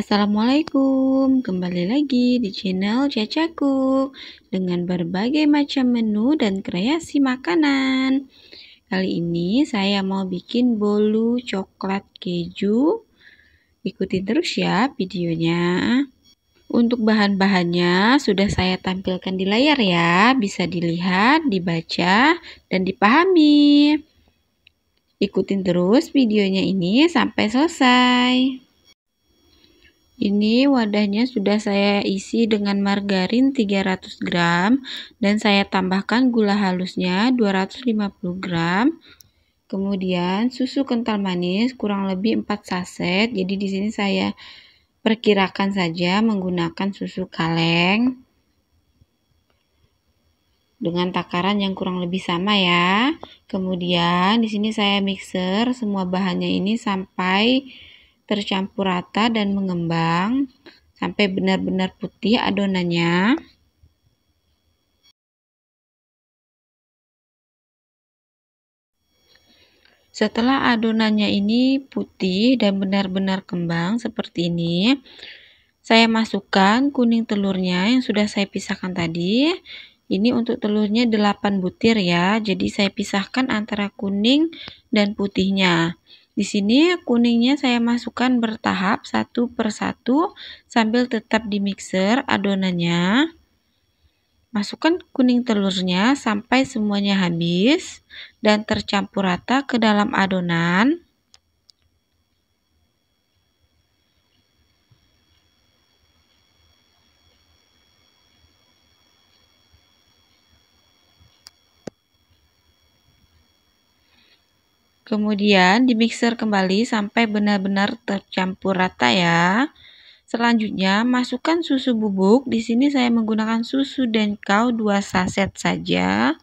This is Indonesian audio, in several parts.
Assalamualaikum, kembali lagi di channel Cacaku dengan berbagai macam menu dan kreasi makanan. Kali ini saya mau bikin bolu coklat keju. Ikuti terus ya videonya. Untuk bahan-bahannya sudah saya tampilkan di layar ya, bisa dilihat, dibaca, dan dipahami. Ikutin terus videonya ini sampai selesai. Ini wadahnya sudah saya isi dengan margarin 300 gram dan saya tambahkan gula halusnya 250 gram. Kemudian susu kental manis kurang lebih 4 saset. Jadi di sini saya perkirakan saja menggunakan susu kaleng dengan takaran yang kurang lebih sama ya. Kemudian di sini saya mixer semua bahannya ini sampai tercampur rata dan mengembang sampai benar-benar putih adonannya. Setelah adonannya ini putih dan benar-benar kembang seperti ini, saya masukkan kuning telurnya yang sudah saya pisahkan tadi. Ini untuk telurnya 8 butir ya, jadi saya pisahkan antara kuning dan putihnya. Di sini kuningnya saya masukkan bertahap satu per satu sambil tetap di mixer adonannya. Masukkan kuning telurnya sampai semuanya habis dan tercampur rata ke dalam adonan. Kemudian dimixer kembali sampai benar-benar tercampur rata ya. Selanjutnya masukkan susu bubuk. Di sini saya menggunakan susu denkau 2 saset saja.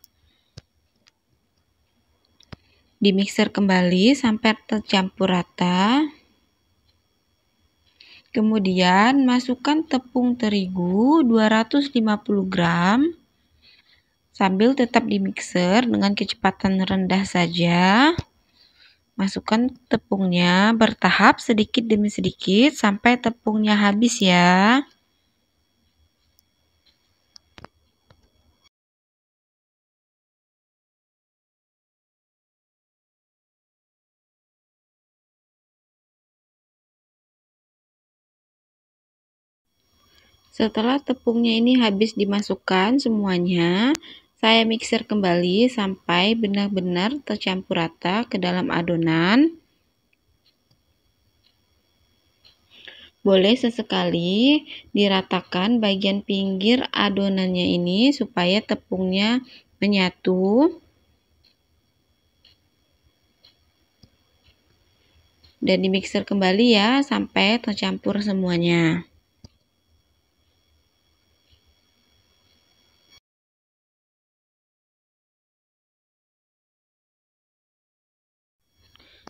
Dimixer kembali sampai tercampur rata. Kemudian masukkan tepung terigu 250 gram sambil tetap dimixer dengan kecepatan rendah saja. Masukkan tepungnya bertahap sedikit demi sedikit sampai tepungnya habis ya. Setelah tepungnya ini habis dimasukkan semuanya, saya mixer kembali sampai benar-benar tercampur rata ke dalam adonan. Boleh sesekali diratakan bagian pinggir adonannya ini supaya tepungnya menyatu. Dan dimixer kembali ya sampai tercampur semuanya.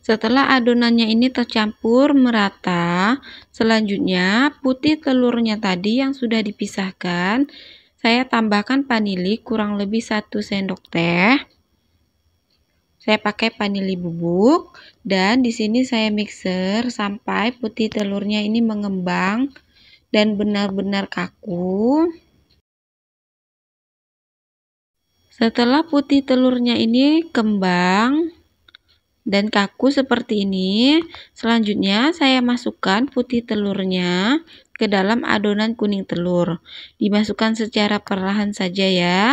Setelah adonannya ini tercampur merata, selanjutnya putih telurnya tadi yang sudah dipisahkan, saya tambahkan panili kurang lebih 1 sendok teh. Saya pakai panili bubuk dan di sini saya mixer sampai putih telurnya ini mengembang dan benar-benar kaku. Setelah putih telurnya ini kembang, dan kaku seperti ini. Selanjutnya saya masukkan putih telurnya ke dalam adonan kuning telur. Dimasukkan secara perlahan saja ya.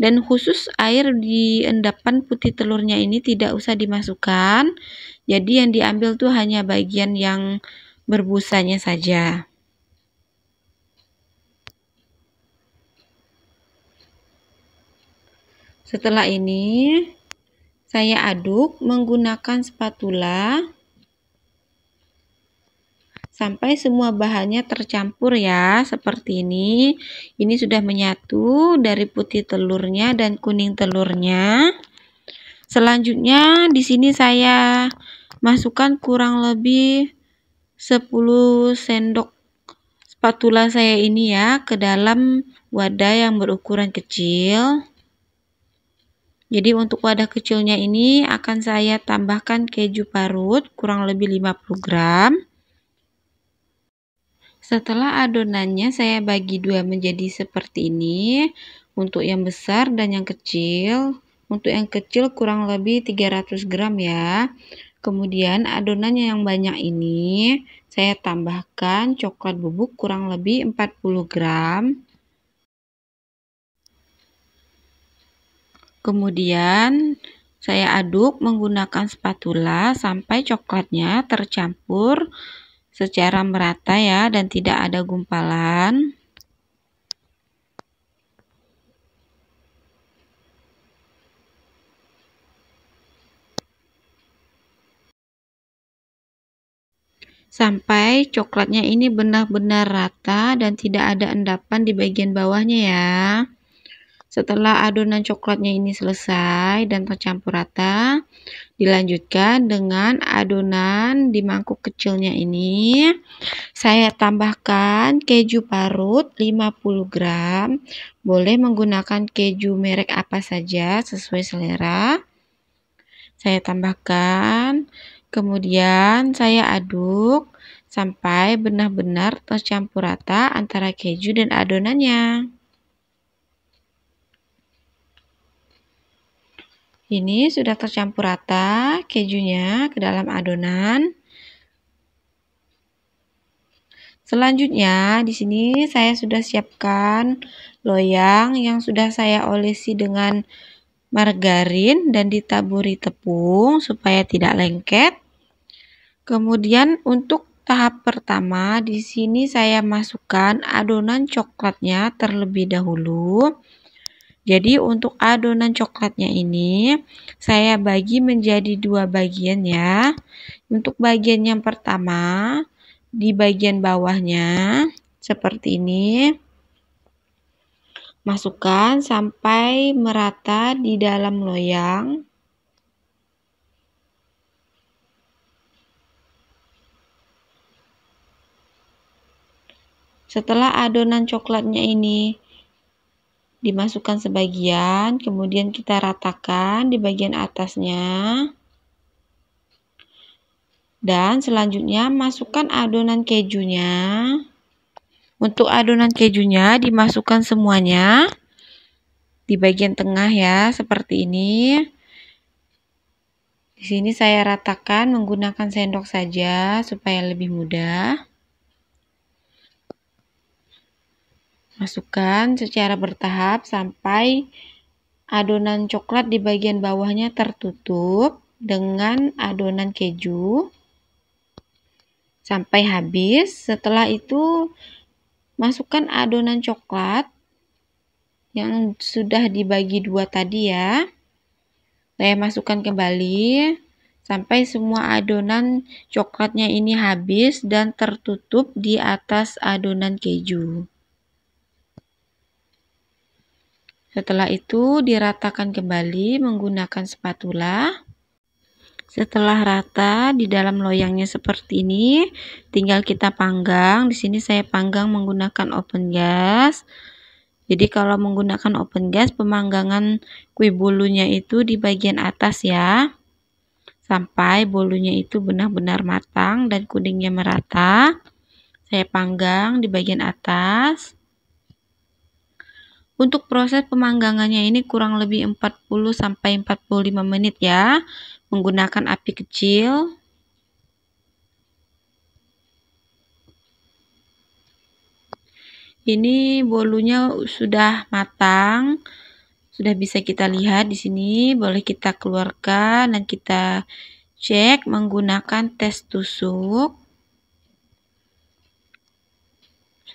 Dan khusus air di endapan putih telurnya ini tidak usah dimasukkan. Jadi yang diambil tuh hanya bagian yang berbusanya saja. Setelah ini, saya aduk menggunakan spatula sampai semua bahannya tercampur ya seperti ini ini sudah menyatu dari putih telurnya dan kuning telurnya selanjutnya di sini saya masukkan kurang lebih 10 sendok spatula saya ini ya ke dalam wadah yang berukuran kecil jadi untuk wadah kecilnya ini akan saya tambahkan keju parut kurang lebih 50 gram. Setelah adonannya saya bagi dua menjadi seperti ini untuk yang besar dan yang kecil. Untuk yang kecil kurang lebih 300 gram ya. Kemudian adonannya yang banyak ini saya tambahkan coklat bubuk kurang lebih 40 gram. Kemudian saya aduk menggunakan spatula sampai coklatnya tercampur secara merata ya dan tidak ada gumpalan. Sampai coklatnya ini benar-benar rata dan tidak ada endapan di bagian bawahnya ya. Setelah adonan coklatnya ini selesai dan tercampur rata, dilanjutkan dengan adonan di mangkuk kecilnya ini. Saya tambahkan keju parut 50 gram. Boleh menggunakan keju merek apa saja sesuai selera. Saya tambahkan, kemudian saya aduk sampai benar-benar tercampur rata antara keju dan adonannya. Ini sudah tercampur rata kejunya ke dalam adonan. Selanjutnya, di sini saya sudah siapkan loyang yang sudah saya olesi dengan margarin dan ditaburi tepung supaya tidak lengket. Kemudian untuk tahap pertama, di sini saya masukkan adonan coklatnya terlebih dahulu. Jadi untuk adonan coklatnya ini saya bagi menjadi dua bagian ya. Untuk bagian yang pertama di bagian bawahnya seperti ini. Masukkan sampai merata di dalam loyang. Setelah adonan coklatnya ini dimasukkan sebagian, kemudian kita ratakan di bagian atasnya. Dan selanjutnya masukkan adonan kejunya. Untuk adonan kejunya dimasukkan semuanya di bagian tengah ya, seperti ini. Di sini saya ratakan menggunakan sendok saja supaya lebih mudah. Masukkan secara bertahap sampai adonan coklat di bagian bawahnya tertutup dengan adonan keju sampai habis. Setelah itu masukkan adonan coklat yang sudah dibagi dua tadi ya. Saya masukkan kembali sampai semua adonan coklatnya ini habis dan tertutup di atas adonan keju. Setelah itu diratakan kembali menggunakan spatula. Setelah rata di dalam loyangnya seperti ini, tinggal kita panggang. Di sini saya panggang menggunakan open gas. Jadi kalau menggunakan open gas, pemanggangan kue bolunya itu di bagian atas ya. Sampai bolunya itu benar-benar matang dan kuningnya merata. Saya panggang di bagian atas. Untuk proses pemanggangannya ini kurang lebih 40 sampai 45 menit ya, menggunakan api kecil. Ini bolunya sudah matang. Sudah bisa kita lihat di sini, boleh kita keluarkan dan kita cek menggunakan tes tusuk.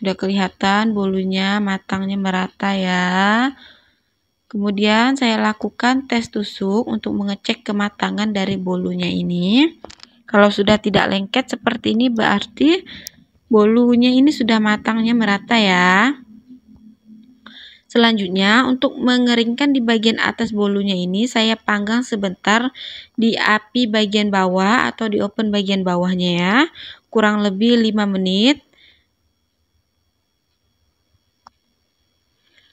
Sudah kelihatan bolunya, matangnya merata ya. Kemudian saya lakukan tes tusuk untuk mengecek kematangan dari bolunya ini. Kalau sudah tidak lengket seperti ini berarti bolunya ini sudah matangnya merata ya. Selanjutnya, untuk mengeringkan di bagian atas bolunya ini, saya panggang sebentar di api bagian bawah atau di open bagian bawahnya ya, kurang lebih 5 menit.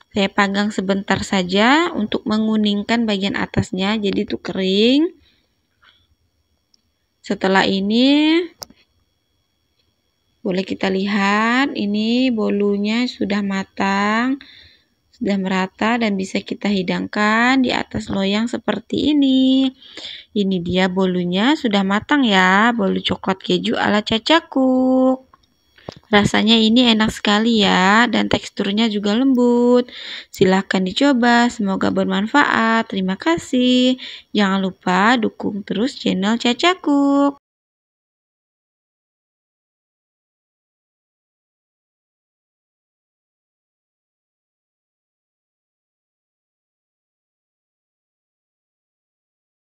Saya panggang sebentar saja untuk menguningkan bagian atasnya, jadi itu kering. Setelah ini, boleh kita lihat, ini bolunya sudah matang, sudah merata dan bisa kita hidangkan di atas loyang seperti ini. Ini dia bolunya sudah matang ya, bolu coklat keju ala cacakuk. Rasanya ini enak sekali ya dan teksturnya juga lembut. Silahkan dicoba, semoga bermanfaat. Terima kasih. Jangan lupa dukung terus channel Cacakuk.